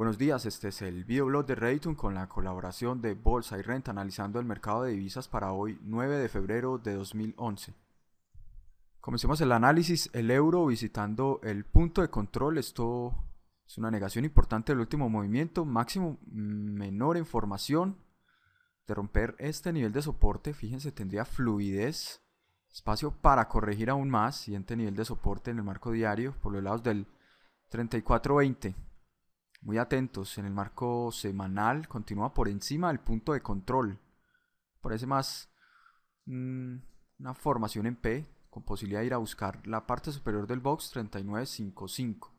Buenos días, este es el videoblog de Raytun con la colaboración de Bolsa y Renta analizando el mercado de divisas para hoy 9 de febrero de 2011. Comencemos el análisis, el euro visitando el punto de control, esto es una negación importante del último movimiento, máximo menor información de romper este nivel de soporte, fíjense tendría fluidez, espacio para corregir aún más, siguiente nivel de soporte en el marco diario por los lados del 3420. Muy atentos, en el marco semanal continúa por encima del punto de control. Parece más mm, una formación en P, con posibilidad de ir a buscar la parte superior del box 39.55.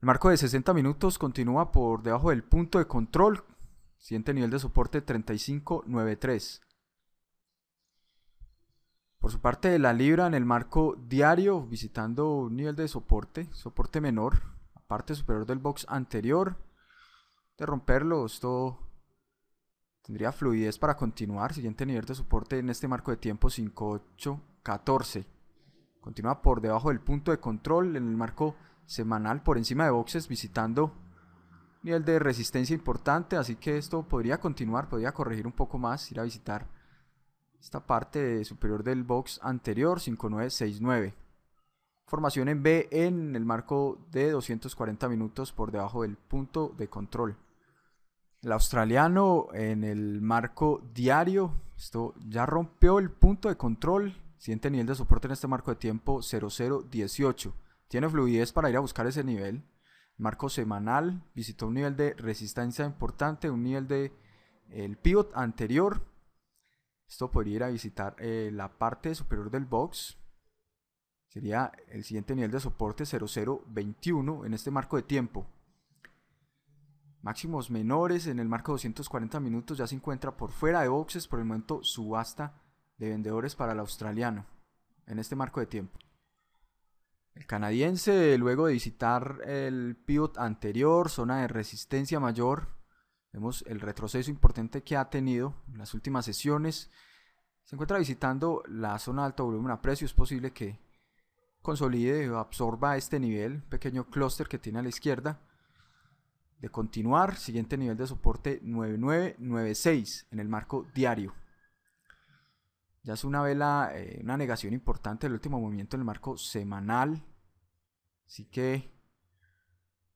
El marco de 60 minutos continúa por debajo del punto de control, siguiente nivel de soporte 35.93. Por su parte, la libra en el marco diario, visitando un nivel de soporte, soporte menor, parte superior del box anterior. De romperlo, esto tendría fluidez para continuar. Siguiente nivel de soporte en este marco de tiempo 5814. Continúa por debajo del punto de control en el marco semanal por encima de boxes visitando nivel de resistencia importante, así que esto podría continuar, podría corregir un poco más, ir a visitar esta parte superior del box anterior 5969. Formación en B en el marco de 240 minutos por debajo del punto de control. El australiano en el marco diario, esto ya rompió el punto de control, Siguiente nivel de soporte en este marco de tiempo 0018. Tiene fluidez para ir a buscar ese nivel. Marco semanal, visitó un nivel de resistencia importante, un nivel de el pivot anterior. Esto podría ir a visitar eh, la parte superior del box, Sería el siguiente nivel de soporte 0021 en este marco de tiempo. Máximos menores en el marco de 240 minutos ya se encuentra por fuera de boxes. Por el momento subasta de vendedores para el australiano en este marco de tiempo. El canadiense, luego de visitar el pivot anterior, zona de resistencia mayor, vemos el retroceso importante que ha tenido en las últimas sesiones. Se encuentra visitando la zona de alto volumen a precio. Es posible que consolide o absorba este nivel, pequeño clúster que tiene a la izquierda. De continuar, siguiente nivel de soporte 9996 en el marco diario. Ya es una vela, eh, una negación importante del último movimiento en el marco semanal. Así que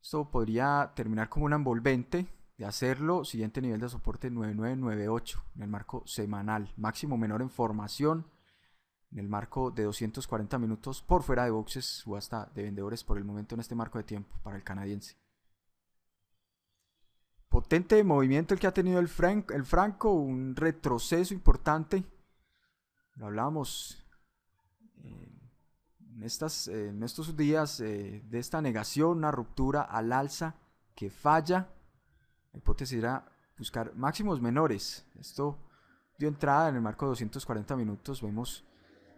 esto podría terminar como una envolvente de hacerlo. Siguiente nivel de soporte 9998 en el marco semanal. Máximo menor en formación en el marco de 240 minutos por fuera de boxes, o hasta de vendedores por el momento en este marco de tiempo para el canadiense. Potente movimiento el que ha tenido el, franco, el franco un retroceso importante. Lo hablábamos eh, en, estas, en, estos días eh, de esta negación, una ruptura al alza que falla. La hipótesis era buscar máximos menores. Esto dio entrada en el marco de 240 minutos. Vemos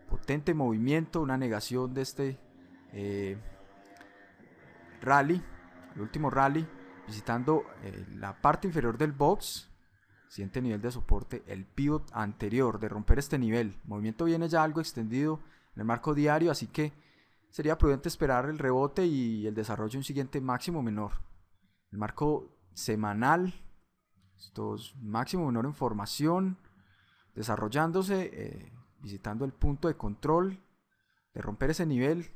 potente movimiento, una negación de este eh, rally, el último rally, visitando eh, la parte inferior del box, siguiente nivel de soporte, el pivot anterior, de romper este nivel. movimiento viene ya algo extendido en el marco diario, así que sería prudente esperar el rebote y el desarrollo de un siguiente máximo menor. El marco semanal, estos máximo menor en formación, desarrollándose. Eh, visitando el punto de control, de romper ese nivel,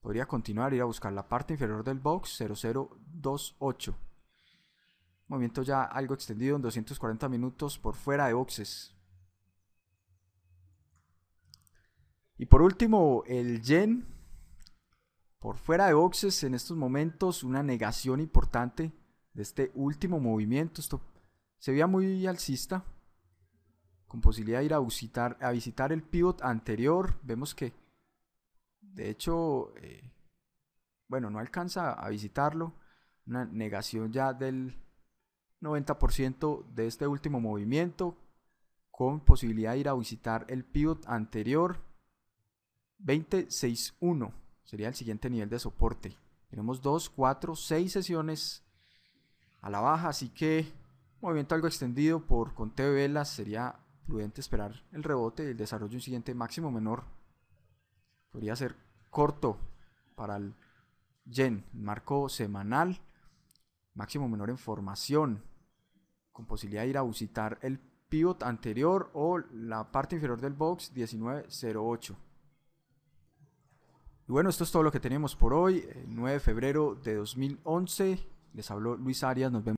podría continuar, ir a buscar la parte inferior del box 0028. Movimiento ya algo extendido en 240 minutos por fuera de boxes. Y por último, el yen. Por fuera de boxes en estos momentos, una negación importante de este último movimiento. Esto se veía muy alcista, con posibilidad de ir a visitar, a visitar el pivot anterior. Vemos que, de hecho, eh, bueno, no alcanza a visitarlo. Una negación ya del 90% de este último movimiento, con posibilidad de ir a visitar el pivot anterior. 2061 sería el siguiente nivel de soporte. Tenemos 2, 4, 6 sesiones a la baja, así que movimiento algo extendido por conteo de velas sería prudente esperar el rebote el desarrollo de un siguiente máximo menor. Podría ser corto para el yen, marco semanal, máximo menor en formación, con posibilidad de ir a visitar el pivot anterior o la parte inferior del box 1908. Y bueno, esto es todo lo que tenemos por hoy, el 9 de febrero de 2011. Les habló Luis Arias, nos vemos.